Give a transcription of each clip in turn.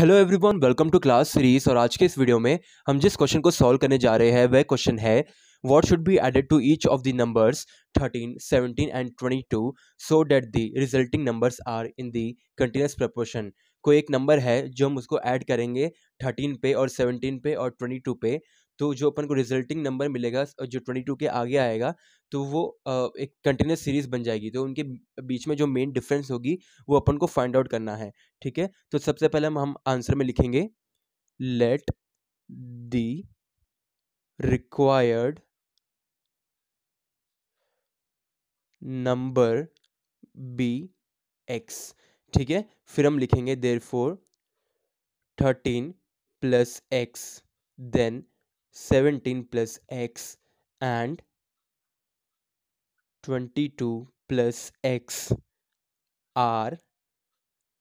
hello everyone welcome to class series और आज के इस वीडियो में हम जिस क्वेश्चन को सॉल्व करने जा रहे हैं वह क्वेश्चन है what should be added to each of the numbers thirteen seventeen and twenty two so that the resulting numbers are in the continuous proportion कोई एक नंबर है जो हम उसको ऐड करेंगे थर्टीन पे और सेवनटीन पे और 22 पे तो जो अपन को रिजल्टिंग नंबर मिलेगा जो ट्वेंटी टू के आगे आएगा तो वो एक कंटिन्यूस सीरीज बन जाएगी तो उनके बीच में जो मेन डिफरेंस होगी वो अपन को फाइंड आउट करना है ठीक है तो सबसे पहले हम हम आंसर में लिखेंगे let the required number be x ठीक है फिर हम लिखेंगे therefore thirteen plus x then 17 plus x and 22 plus x are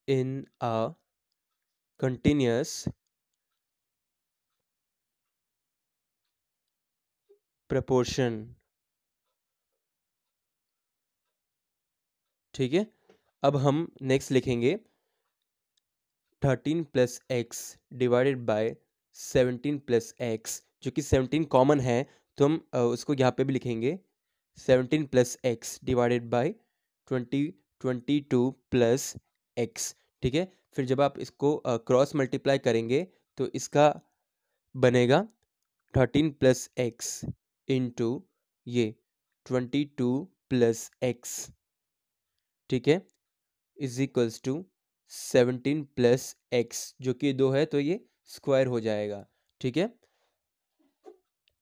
in a continuous proportion ठीक है अब हम नेक्स्ट लिखेंगे thirteen plus x divided by seventeen plus x जो कि सेवनटीन कॉमन है तो हम उसको यहाँ पे भी लिखेंगे seventeen plus x divided by twenty twenty two plus x ठीक है फिर जब आप इसको क्रॉस मल्टीप्लाई करेंगे तो इसका बनेगा थर्टीन प्लस एक्स इंटू ये ट्वेंटी टू प्लस एक्स ठीक है is equals to seventeen plus x जो कि दो है तो ये स्क्वायर हो जाएगा ठीक है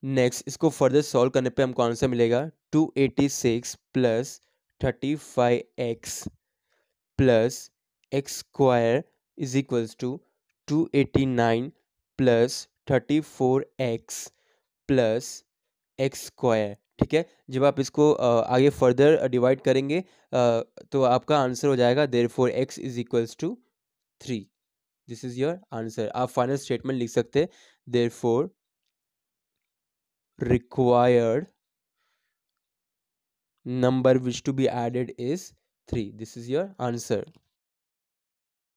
नेक्स्ट इसको फर्दर सॉल्व करने पे हमको आंसर मिलेगा two eighty six plus thirty five x plus x square is equals to two eighty nine plus thirty four x plus x square ठीक है जब आप इसको आगे फर्दर डिवाइड करेंगे तो आपका आंसर हो जाएगा therefore x is equals to three this is your answer आप फाइनल स्टेटमेंट लिख सकते हैं therefore required number which to be added is 3 this is your answer